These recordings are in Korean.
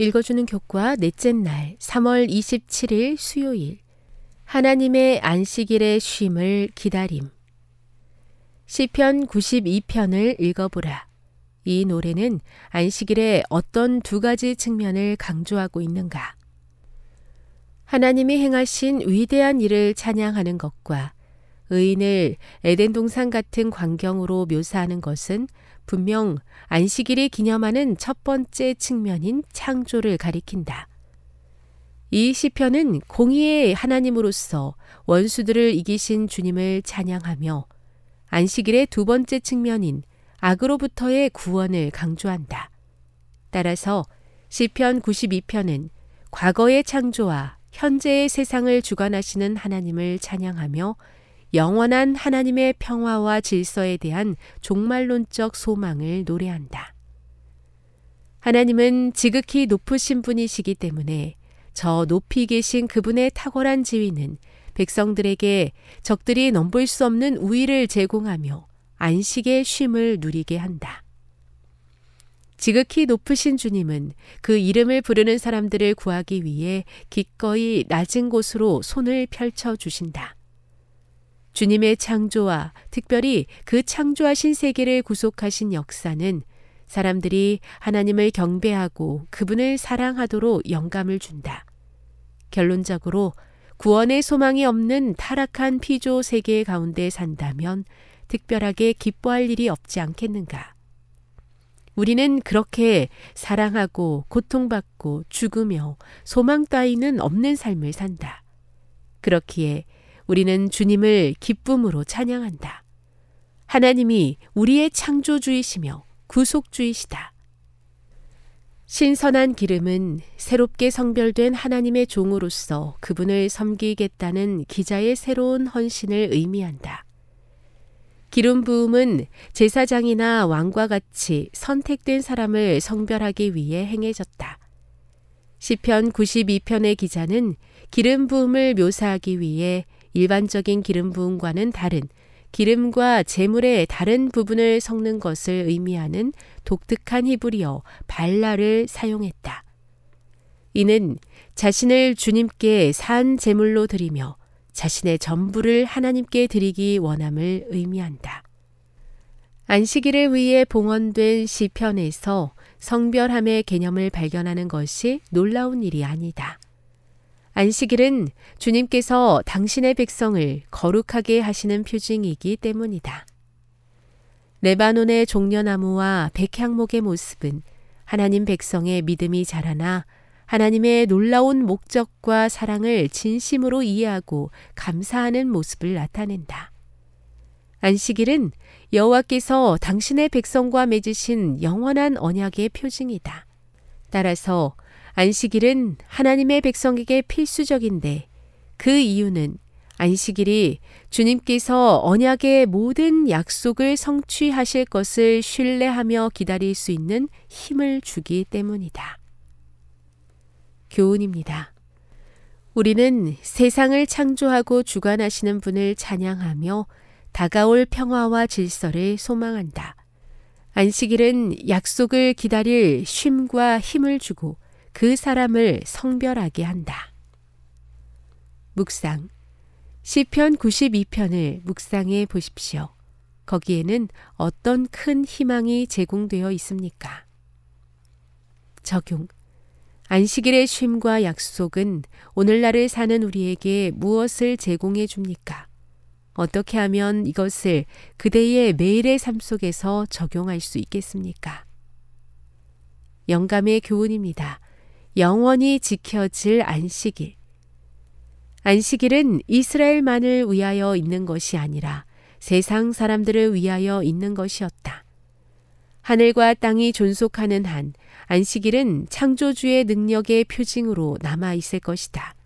읽어주는 교과 넷째 날 3월 27일 수요일 하나님의 안식일의 쉼을 기다림 시편 92편을 읽어보라. 이 노래는 안식일의 어떤 두 가지 측면을 강조하고 있는가? 하나님이 행하신 위대한 일을 찬양하는 것과 의인을 에덴 동산 같은 광경으로 묘사하는 것은 분명 안식일이 기념하는 첫 번째 측면인 창조를 가리킨다. 이 시편은 공의의 하나님으로서 원수들을 이기신 주님을 찬양하며 안식일의 두 번째 측면인 악으로부터의 구원을 강조한다. 따라서 시편 92편은 과거의 창조와 현재의 세상을 주관하시는 하나님을 찬양하며 영원한 하나님의 평화와 질서에 대한 종말론적 소망을 노래한다. 하나님은 지극히 높으신 분이시기 때문에 저 높이 계신 그분의 탁월한 지위는 백성들에게 적들이 넘볼 수 없는 우위를 제공하며 안식의 쉼을 누리게 한다. 지극히 높으신 주님은 그 이름을 부르는 사람들을 구하기 위해 기꺼이 낮은 곳으로 손을 펼쳐 주신다. 주님의 창조와 특별히 그 창조하신 세계를 구속하신 역사는 사람들이 하나님을 경배하고 그분을 사랑하도록 영감을 준다. 결론적으로 구원의 소망이 없는 타락한 피조 세계 가운데 산다면 특별하게 기뻐할 일이 없지 않겠는가. 우리는 그렇게 사랑하고 고통받고 죽으며 소망 따위는 없는 삶을 산다. 그렇기에 우리는 주님을 기쁨으로 찬양한다. 하나님이 우리의 창조주이시며 구속주이시다. 신선한 기름은 새롭게 성별된 하나님의 종으로서 그분을 섬기겠다는 기자의 새로운 헌신을 의미한다. 기름 부음은 제사장이나 왕과 같이 선택된 사람을 성별하기 위해 행해졌다. 시편 92편의 기자는 기름 부음을 묘사하기 위해 일반적인 기름 부음과는 다른 기름과 재물의 다른 부분을 섞는 것을 의미하는 독특한 히브리어 발라를 사용했다. 이는 자신을 주님께 산재물로 드리며 자신의 전부를 하나님께 드리기 원함을 의미한다. 안식일을 위해 봉헌된 시편에서 성별함의 개념을 발견하는 것이 놀라운 일이 아니다. 안식일은 주님께서 당신의 백성을 거룩하게 하시는 표징이기 때문이다. 레바논의 종려나무와 백향목의 모습은 하나님 백성의 믿음이 자라나 하나님의 놀라운 목적과 사랑을 진심으로 이해하고 감사하는 모습을 나타낸다. 안식일은 여호와께서 당신의 백성과 맺으신 영원한 언약의 표징이다. 따라서 안식일은 하나님의 백성에게 필수적인데 그 이유는 안식일이 주님께서 언약의 모든 약속을 성취하실 것을 신뢰하며 기다릴 수 있는 힘을 주기 때문이다. 교훈입니다. 우리는 세상을 창조하고 주관하시는 분을 찬양하며 다가올 평화와 질서를 소망한다. 안식일은 약속을 기다릴 쉼과 힘을 주고 그 사람을 성별하게 한다. 묵상 시편 92편을 묵상해 보십시오. 거기에는 어떤 큰 희망이 제공되어 있습니까? 적용 안식일의 쉼과 약속은 오늘날을 사는 우리에게 무엇을 제공해 줍니까? 어떻게 하면 이것을 그대의 매일의 삶 속에서 적용할 수 있겠습니까? 영감의 교훈입니다. 영원히 지켜질 안식일. 안식일은 이스라엘만을 위하여 있는 것이 아니라 세상 사람들을 위하여 있는 것이었다. 하늘과 땅이 존속하는 한 안식일은 창조주의 능력의 표징으로 남아 있을 것이다.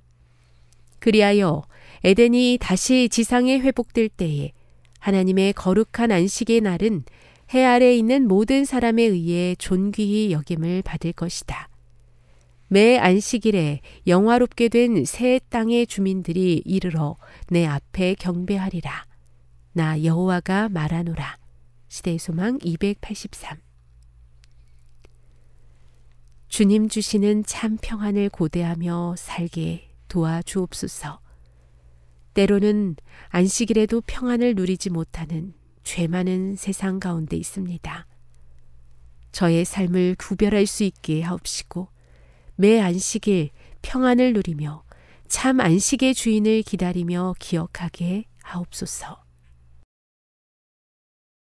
그리하여 에덴이 다시 지상에 회복될 때에 하나님의 거룩한 안식의 날은 해 아래 있는 모든 사람에 의해 존귀히 여김을 받을 것이다. 매 안식일에 영화롭게 된 새 땅의 주민들이 이르러 내 앞에 경배하리라. 나 여호와가 말하노라. 시대의 소망 283 주님 주시는 참 평안을 고대하며 살게 도와주옵소서. 때로는 안식일에도 평안을 누리지 못하는 죄 많은 세상 가운데 있습니다. 저의 삶을 구별할 수 있게 하옵시고 매 안식일 평안을 누리며 참 안식의 주인을 기다리며 기억하게 하옵소서.